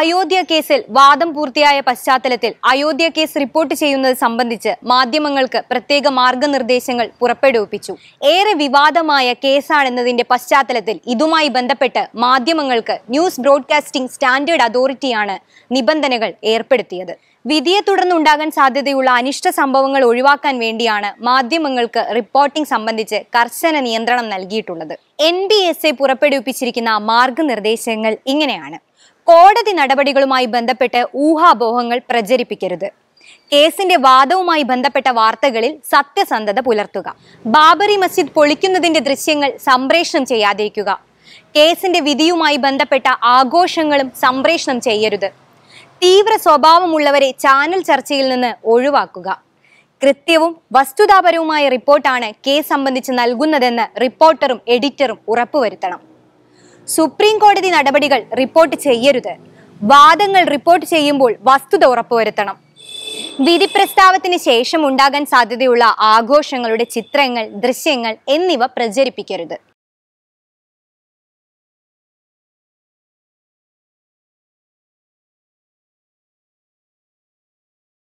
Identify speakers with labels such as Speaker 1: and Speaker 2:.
Speaker 1: അയോധ്യ കേസിൽ വാദം പൂർത്തിയായ പശ്ചാത്തലത്തിൽ അയോധ്യ കേസ് റിപ്പോർട്ട് ചെയ്യുന്നത് സംബന്ധിച്ച് മാധ്യമങ്ങൾക്ക് പ്രത്യേക മാർഗനിർദ്ദേശങ്ങൾ പുറപ്പെടുവിപ്പിച്ചു ഏറെ വിവാദമായ കേസാണെന്നതിന്റെ പശ്ചാത്തലത്തിൽ ഇതുമായി ബന്ധപ്പെട്ട് മാധ്യമങ്ങൾക്ക് ന്യൂസ് ബ്രോഡ്കാസ്റ്റിംഗ് സ്റ്റാൻഡേർഡ് അതോറിറ്റിയാണ് നിബന്ധനകൾ ഏർപ്പെടുത്തിയത് വിധിയെ തുടർന്നുണ്ടാകാൻ സാധ്യതയുള്ള അനിഷ്ട സംഭവങ്ങൾ ഒഴിവാക്കാൻ വേണ്ടിയാണ് മാധ്യമങ്ങൾക്ക് റിപ്പോർട്ടിംഗ് സംബന്ധിച്ച് കർശന നിയന്ത്രണം നൽകിയിട്ടുള്ളത് എൻ ബി എസ് എ പുറപ്പെടുവിപ്പിച്ചിരിക്കുന്ന മാർഗനിർദ്ദേശങ്ങൾ ഇങ്ങനെയാണ് കോടതി നടപടികളുമായി ബന്ധപ്പെട്ട് ഊഹാപോഹങ്ങൾ പ്രചരിപ്പിക്കരുത് കേസിന്റെ വാദവുമായി ബന്ധപ്പെട്ട വാർത്തകളിൽ സത്യസന്ധത പുലർത്തുക ബാബറി മസ്ജിദ് പൊളിക്കുന്നതിന്റെ ദൃശ്യങ്ങൾ സംപ്രേഷണം ചെയ്യാതിരിക്കുക കേസിന്റെ വിധിയുമായി ബന്ധപ്പെട്ട ആഘോഷങ്ങളും സംപ്രേഷണം ചെയ്യരുത് തീവ്ര സ്വഭാവമുള്ളവരെ ചാനൽ ചർച്ചയിൽ നിന്ന് ഒഴിവാക്കുക കൃത്യവും വസ്തുതാപരവുമായ റിപ്പോർട്ടാണ് കേസ് സംബന്ധിച്ച് നൽകുന്നതെന്ന് റിപ്പോർട്ടറും എഡിറ്ററും ഉറപ്പുവരുത്തണം സുപ്രീം കോടതി നടപടികൾ റിപ്പോർട്ട് ചെയ്യരുത് വാദങ്ങൾ റിപ്പോർട്ട് ചെയ്യുമ്പോൾ വസ്തുത ഉറപ്പുവരുത്തണം വിധി പ്രസ്താവത്തിന് ശേഷം ഉണ്ടാകാൻ സാധ്യതയുള്ള ആഘോഷങ്ങളുടെ ചിത്രങ്ങൾ ദൃശ്യങ്ങൾ എന്നിവ പ്രചരിപ്പിക്കരുത്